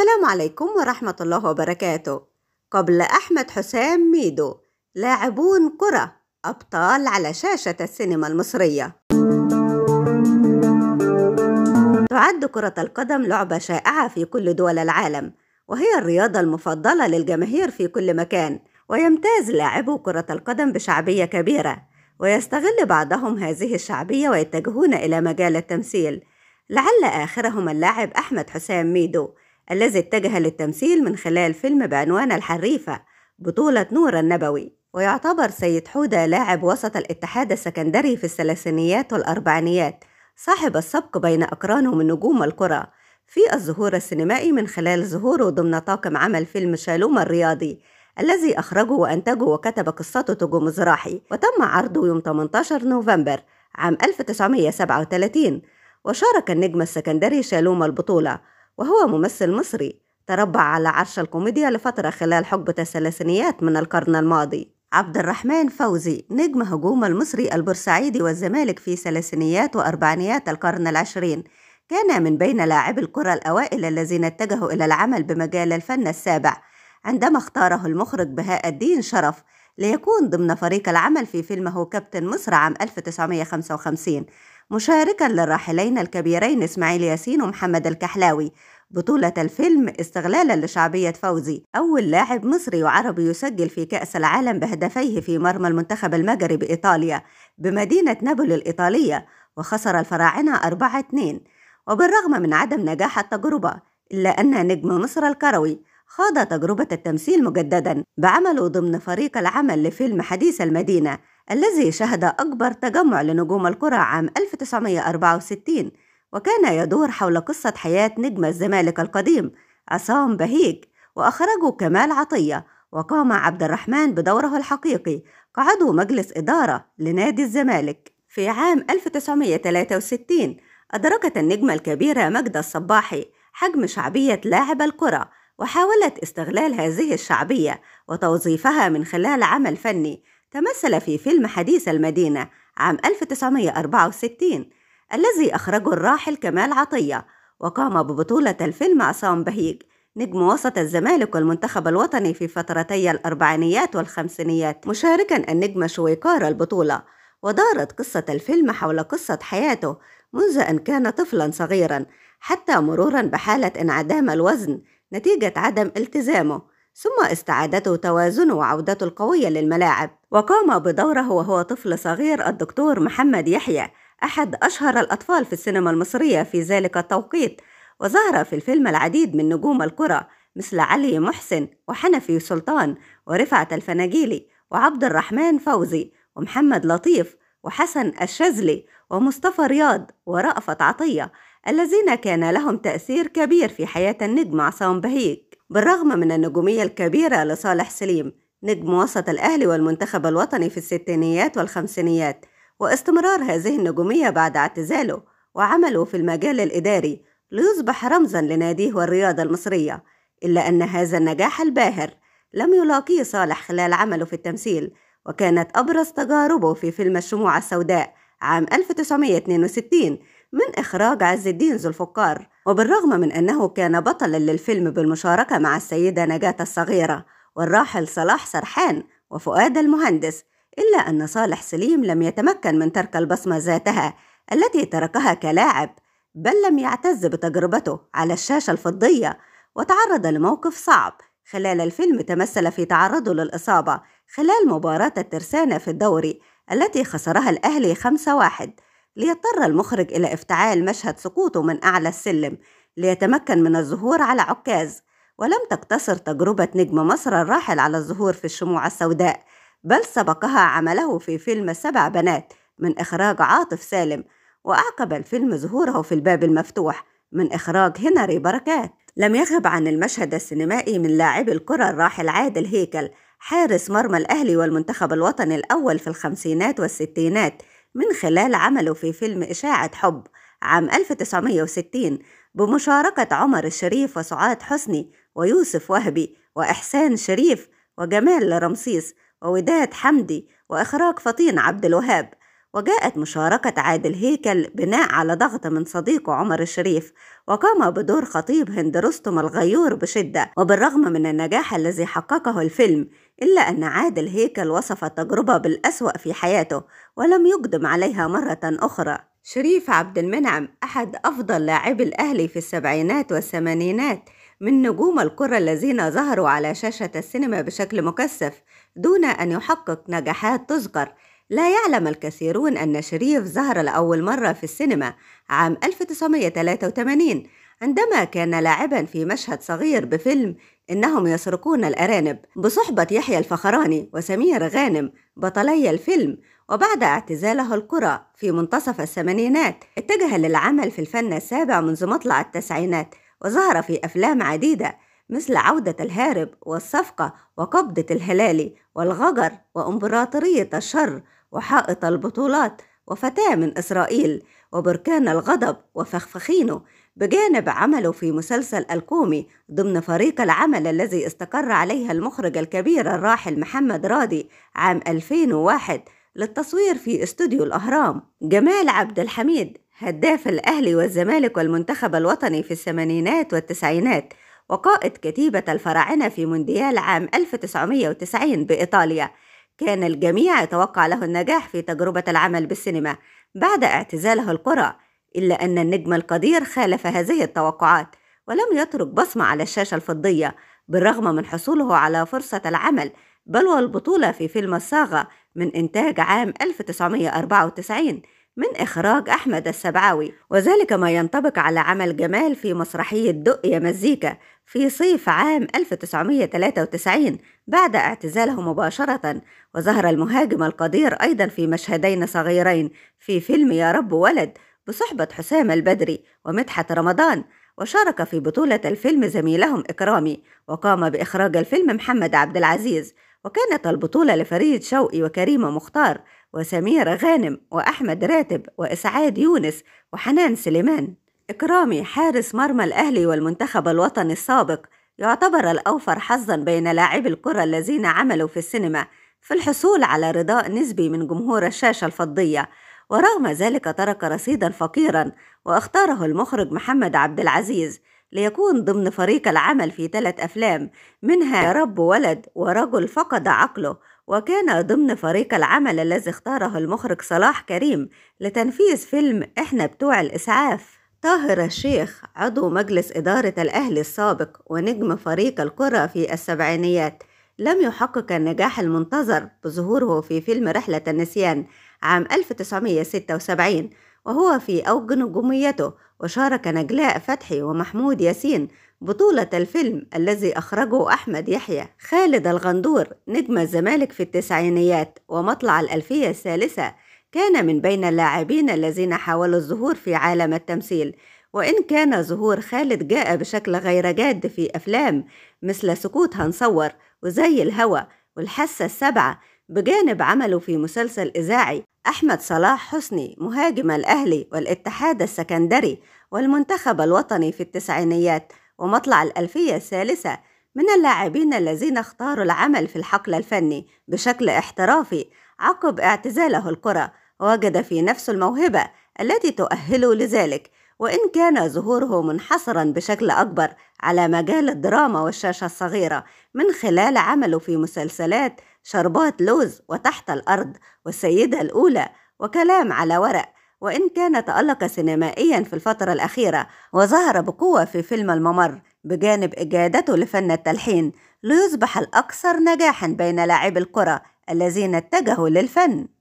السلام عليكم ورحمة الله وبركاته قبل أحمد حسام ميدو لاعبون كرة أبطال على شاشة السينما المصرية تعد كرة القدم لعبة شائعة في كل دول العالم وهي الرياضة المفضلة للجماهير في كل مكان ويمتاز لاعبو كرة القدم بشعبية كبيرة ويستغل بعضهم هذه الشعبية ويتجهون إلى مجال التمثيل لعل آخرهم اللاعب أحمد حسام ميدو الذي اتجه للتمثيل من خلال فيلم بعنوان الحريفة بطولة نور النبوي ويعتبر سيد حودة لاعب وسط الاتحاد السكندري في الثلاثينيات والأربعينيات صاحب السبق بين أقرانه من نجوم الكرة في الظهور السينمائي من خلال ظهوره ضمن طاقم عمل فيلم شالوم الرياضي الذي أخرجه وأنتجه وكتب قصته تجو مزراحي وتم عرضه يوم 18 نوفمبر عام 1937 وشارك النجم السكندري شالوم البطولة وهو ممثل مصري تربع على عرش الكوميديا لفترة خلال حقبة الثلاثينيات من القرن الماضي عبد الرحمن فوزي نجم هجوم المصري البورسعيدي والزمالك في ثلاثينيات وأربعينيات القرن العشرين كان من بين لاعبي الكرة الأوائل الذين اتجهوا إلى العمل بمجال الفن السابع عندما اختاره المخرج بهاء الدين شرف ليكون ضمن فريق العمل في فيلمه كابتن مصر عام 1955 مشاركا للراحلين الكبيرين إسماعيل ياسين ومحمد الكحلاوي بطولة الفيلم استغلالا لشعبية فوزي أول لاعب مصري وعربي يسجل في كأس العالم بهدفيه في مرمى المنتخب المجري بإيطاليا بمدينة نابولي الإيطالية وخسر الفراعنة 4-2 وبالرغم من عدم نجاح التجربة إلا أن نجم مصر الكروي خاض تجربة التمثيل مجددا بعمله ضمن فريق العمل لفيلم حديث المدينة الذي شهد أكبر تجمع لنجوم الكرة عام 1964 وكان يدور حول قصة حياة نجم الزمالك القديم عصام بهيج وأخرجه كمال عطية وقام عبد الرحمن بدوره الحقيقي كعضو مجلس إدارة لنادي الزمالك في عام 1963 أدركت النجمة الكبيرة مجد الصباحي حجم شعبية لاعب الكرة وحاولت استغلال هذه الشعبية وتوظيفها من خلال عمل فني تمثل في فيلم حديث المدينة عام 1964 الذي أخرجه الراحل كمال عطية وقام ببطولة الفيلم عصام بهيج نجم وسط الزمالك والمنتخب الوطني في فترتي الأربعينيات والخمسينيات مشاركا النجم شويكار البطولة ودارت قصة الفيلم حول قصة حياته منذ أن كان طفلا صغيرا حتى مرورا بحالة انعدام الوزن نتيجة عدم التزامه ثم استعادته توازنه وعودته القوية للملاعب وقام بدوره وهو طفل صغير الدكتور محمد يحيى أحد أشهر الأطفال في السينما المصرية في ذلك التوقيت وظهر في الفيلم العديد من نجوم الكرة مثل علي محسن وحنفي سلطان ورفعت الفناجيلي وعبد الرحمن فوزي ومحمد لطيف وحسن الشاذلي ومصطفى رياض ورأفت عطية الذين كان لهم تأثير كبير في حياة النجم عصام بهيج بالرغم من النجومية الكبيرة لصالح سليم نجم وسط الأهلي والمنتخب الوطني في الستينيات والخمسينيات واستمرار هذه النجومية بعد اعتزاله وعمله في المجال الإداري ليصبح رمزا لناديه والرياضة المصرية إلا أن هذا النجاح الباهر لم يلاقيه صالح خلال عمله في التمثيل وكانت أبرز تجاربه في فيلم الشموع السوداء عام 1962 من إخراج عز الدين ذو الفقار وبالرغم من أنه كان بطلا للفيلم بالمشاركة مع السيدة نجاة الصغيرة والراحل صلاح سرحان وفؤاد المهندس إلا أن صالح سليم لم يتمكن من ترك البصمة ذاتها التي تركها كلاعب بل لم يعتز بتجربته على الشاشة الفضية وتعرض لموقف صعب خلال الفيلم تمثل في تعرضه للإصابة خلال مباراة الترسانة في الدوري التي خسرها الأهلي 5-1 ليضطر المخرج إلى افتعال مشهد سقوطه من أعلى السلم ليتمكن من الظهور على عكاز ولم تقتصر تجربة نجم مصر الراحل على الظهور في الشموع السوداء بل سبقها عمله في فيلم سبع بنات من إخراج عاطف سالم وأعقب الفيلم ظهوره في الباب المفتوح من إخراج هنري بركات لم يغب عن المشهد السينمائي من لاعب الكرة الراحل عادل هيكل حارس مرمى الأهلي والمنتخب الوطني الأول في الخمسينات والستينات من خلال عمله في فيلم إشاعة حب عام 1960 بمشاركة عمر الشريف وسعاد حسني ويوسف وهبي وإحسان شريف وجمال رمسيس ووداد حمدي وإخراج فطين عبد الوهاب وجاءت مشاركة عادل هيكل بناء على ضغط من صديقه عمر الشريف وقام بدور خطيب هند رستم الغيور بشدة وبالرغم من النجاح الذي حققه الفيلم إلا أن عادل هيكل وصف التجربة بالأسوأ في حياته ولم يقدم عليها مرة أخرى شريف عبد المنعم أحد أفضل لاعبي الأهلي في السبعينات والثمانينات من نجوم الكرة الذين ظهروا على شاشة السينما بشكل مكثف دون أن يحقق نجاحات تذكر لا يعلم الكثيرون أن شريف ظهر لأول مرة في السينما عام 1983 عندما كان لاعبا في مشهد صغير بفيلم إنهم يسرقون الأرانب بصحبة يحيى الفخراني وسمير غانم بطلي الفيلم وبعد اعتزاله الكرة في منتصف الثمانينات اتجه للعمل في الفن السابع منذ مطلع التسعينات وظهر في أفلام عديدة مثل عودة الهارب والصفقة وقبضة الهلالي والغجر وإمبراطورية الشر وحائط البطولات وفتاة من إسرائيل وبركان الغضب وفخفخينو بجانب عمله في مسلسل الكومي ضمن فريق العمل الذي استقر عليها المخرج الكبير الراحل محمد رادي عام 2001 للتصوير في استوديو الأهرام جمال عبد الحميد هداف الأهلي والزمالك والمنتخب الوطني في الثمانينات والتسعينات وقائد كتيبة الفراعنة في مونديال عام 1990 بإيطاليا كان الجميع يتوقع له النجاح في تجربة العمل بالسينما بعد اعتزاله القرى إلا أن النجم القدير خالف هذه التوقعات ولم يترك بصمة على الشاشة الفضية بالرغم من حصوله على فرصة العمل بل والبطولة في فيلم الصاغة من إنتاج عام 1994 من إخراج أحمد السبعاوي وذلك ما ينطبق على عمل جمال في مسرحية دق يا مزيكا في صيف عام 1993 بعد اعتزاله مباشرة وظهر المهاجم القدير أيضا في مشهدين صغيرين في فيلم يا رب ولد بصحبة حسام البدري ومدحت رمضان وشارك في بطولة الفيلم زميلهم إكرامي وقام بإخراج الفيلم محمد عبد العزيز وكانت البطولة لفريد شوقي وكريمة مختار وسميرة غانم وأحمد راتب وإسعاد يونس وحنان سليمان إكرامي حارس مرمى الأهلي والمنتخب الوطني السابق يعتبر الأوفر حظا بين لاعبي الكرة الذين عملوا في السينما في الحصول على رضاء نسبي من جمهور الشاشة الفضية ورغم ذلك ترك رصيدا فقيرا واختاره المخرج محمد عبد العزيز ليكون ضمن فريق العمل في ثلاث أفلام منها رب ولد ورجل فقد عقله وكان ضمن فريق العمل الذي اختاره المخرج صلاح كريم لتنفيذ فيلم إحنا بتوع الإسعاف طاهر الشيخ عضو مجلس إدارة الأهلي السابق ونجم فريق الكرة في السبعينيات لم يحقق النجاح المنتظر بظهوره في فيلم رحلة النسيان عام 1976 وهو في أوج نجوميته وشارك نجلاء فتحي ومحمود ياسين بطولة الفيلم الذي أخرجه أحمد يحيى خالد الغندور نجم الزمالك في التسعينيات ومطلع الألفية الثالثة كان من بين اللاعبين الذين حاولوا الظهور في عالم التمثيل وإن كان ظهور خالد جاء بشكل غير جاد في أفلام مثل سكوت هنصور وزي الهوى والحاسة السبعة بجانب عمله في مسلسل إذاعي أحمد صلاح حسني مهاجم الأهلي والاتحاد السكندري والمنتخب الوطني في التسعينيات ومطلع الألفية الثالثة من اللاعبين الذين اختاروا العمل في الحقل الفني بشكل احترافي عقب اعتزاله الكرة وجد في نفسه الموهبة التي تؤهله لذلك وإن كان ظهوره منحصرا بشكل أكبر على مجال الدراما والشاشة الصغيرة من خلال عمله في مسلسلات شربات لوز وتحت الأرض والسيدة الأولى وكلام على ورق وإن كان تألق سينمائيا في الفترة الأخيرة وظهر بقوة في فيلم الممر بجانب إجادته لفن التلحين ليصبح الأكثر نجاحا بين لاعبي الكرة الذين اتجهوا للفن